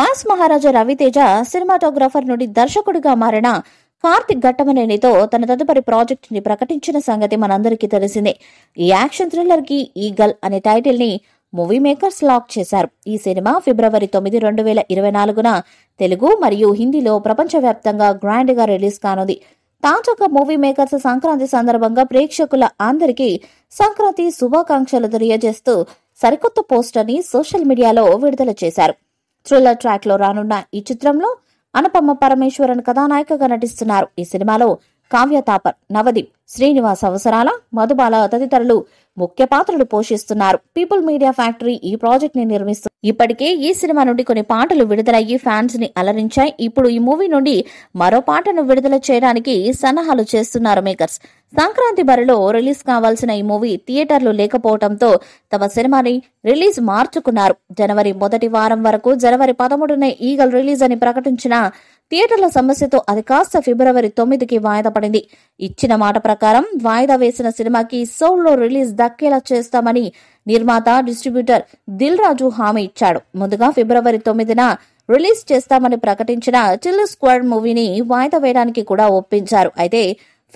mass మహారాజా Raviteja cinematographer నుండి దర్శకుడిగా మారిన కార్తిక్ ఘట్టమనేనితో తన తదుపరి ప్రాజెక్టుని ప్రకటించిన సంగతి మనందరికీ తెలిసిందే ఈ యాక్షన్ థ్రిల్లర్ కి ఈగల్ అనే టైటిల్ ని మూవీ మేకర్స్ లాక్ చేశారు ఈ సినిమా ఫిబ్రవరి తొమ్మిది రెండు వేల ఇరవై నాలుగున తెలుగు మరియు హిందీలో ప్రపంచవ్యాప్తంగా గ్రాండ్ గా రిలీజ్ కానుంది తాజాగా మూవీ మేకర్స్ సంక్రాంతి సందర్భంగా ప్రేక్షకుల అందరికీ సంక్రాంతి శుభాకాంక్షలు తెలియజేస్తూ సరికొత్త పోస్టర్ ని సోషల్ మీడియాలో విడుదల చేశారు థ్రిల్లర్ లో రానున్న ఈ చిత్రంలో అనుపమ పరమేశ్వరన్ కథానాయికగా నటిస్తున్నారు ఈ సినిమాలో కావ్య తాపర్ నవదీప్ శ్రీనివాస్ అవసరాల మధుబాల తదితరులు ముఖ్య పాత్రలు పోషిస్తున్నారు పీపుల్ మీడియా ఫ్యాక్టరీ ఈ ప్రాజెక్ట్ ని నిర్మిస్తుంది ఇప్పటికే ఈ సినిమా నుండి కొన్ని పాటలు విడుదలయ్యి ఫ్యాన్స్ ని అలరించాయి ఇప్పుడు ఈ మూవీ నుండి మరో పాటను విడుదల చేయడానికి సన్నాహాలు చేస్తున్నారు మేకర్స్ సంక్రాంతి బరిలో రిలీజ్ కావాల్సిన ఈ మూవీ థియేటర్లు లేకపోవడంతో తమ సినిమాని రిలీజ్ మార్చుకున్నారు జనవరి మొదటి వారం వరకు జనవరి పదమూడున ఈగల్ రిలీజ్ అని ప్రకటించిన థియేటర్ల సమస్యతో అది కాస్త ఫిబ్రవరి తొమ్మిదికి వాయిదా పడింది ఇచ్చిన మాట ప్రకారం ప్రకారం వాయిదా వేసిన సినిమాకి సోల్లో రిలీజ్ దక్కేలా చేస్తామని నిర్మాత డిస్ట్రిబ్యూటర్ దిల్ రాజు హామీ ఇచ్చాడు ముందుగా ఫిబ్రవరి తొమ్మిదిన రిలీజ్ చేస్తామని ప్రకటించిన చిల్లు స్క్వాడ్ మూవీని వాయిదా వేయడానికి కూడా ఒప్పించారు అయితే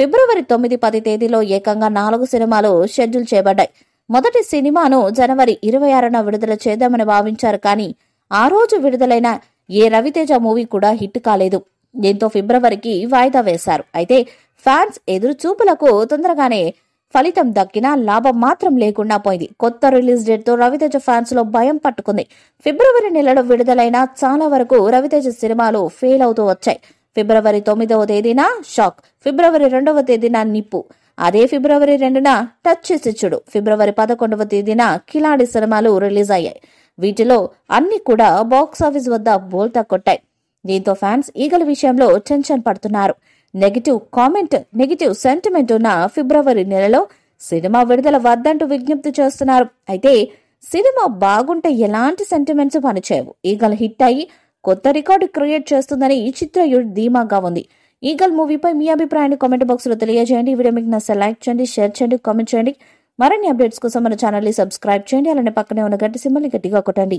ఫిబ్రవరి తొమ్మిది పది తేదీలో ఏకంగా నాలుగు సినిమాలు షెడ్యూల్ చేయబడ్డాయి మొదటి సినిమాను జనవరి ఇరవై ఆరున విడుదల చేద్దామని భావించారు కానీ ఆ రోజు విడుదలైన ఏ రవితేజ మూవీ కూడా హిట్ కాలేదు దీంతో ఫిబ్రవరికి వాయిదా వేశారు అయితే ఫ్యాన్స్ ఎదురు చూపులకు తొందరగానే ఫలితం దక్కినా లాభం మాత్రం లేకుండా పోయింది కొత్త రిలీజ్ డేట్ తో రవితేజ ఫ్యాన్స్ లో భయం పట్టుకుంది ఫిబ్రవరి నెలలో విడుదలైన చాలా వరకు రవితేజ సినిమాలు ఫెయిల్ అవుతూ వచ్చాయి ఫిబ్రవరి తొమ్మిదవ తేదీన షాక్ ఫిబ్రవరి రెండవ తేదీన నిప్పు అదే ఫిబ్రవరి రెండున టచ్ చేసిచ్చుడు ఫిబ్రవరి పదకొండవ తేదీన కిలాడి సినిమాలు రిలీజ్ అయ్యాయి వీటిలో అన్ని కూడా బాక్సాఫీస్ వద్ద బోల్తా కొట్టాయి దీంతో ఫ్యాన్స్ ఈగల విషయంలో టెన్షన్ పడుతున్నారు నెగిటివ్ కామెంట్ నెగిటివ్ సెంటిమెంట్ ఉన్న ఫిబ్రవరి నెలలో సినిమా విడుదల వద్దంటూ విజ్ఞప్తి చేస్తున్నారు అయితే సినిమా బాగుంటే ఎలాంటి సెంటిమెంట్స్ పనిచేయవు ఈగల్ హిట్ అయ్యి కొత్త రికార్డు క్రియేట్ చేస్తుందని ఈ చిత్ర యూనిట్ ధీమాగా ఉంది ఈగల్ మూవీపై మీ అభిప్రాయాన్ని కామెంట్ బాక్స్లో తెలియజేయండి వీడియో మీకు నచ్చ లైక్ చేయండి షేర్ చేయండి కామెంట్ చేయండి మరిన్ని అప్డేట్స్ కోసం మన ఛానల్ని సబ్స్క్రైబ్ చేయండి అలానే పక్కనే ఉన్న గట్టి సింబల్ని గట్టిగా కొట్టండి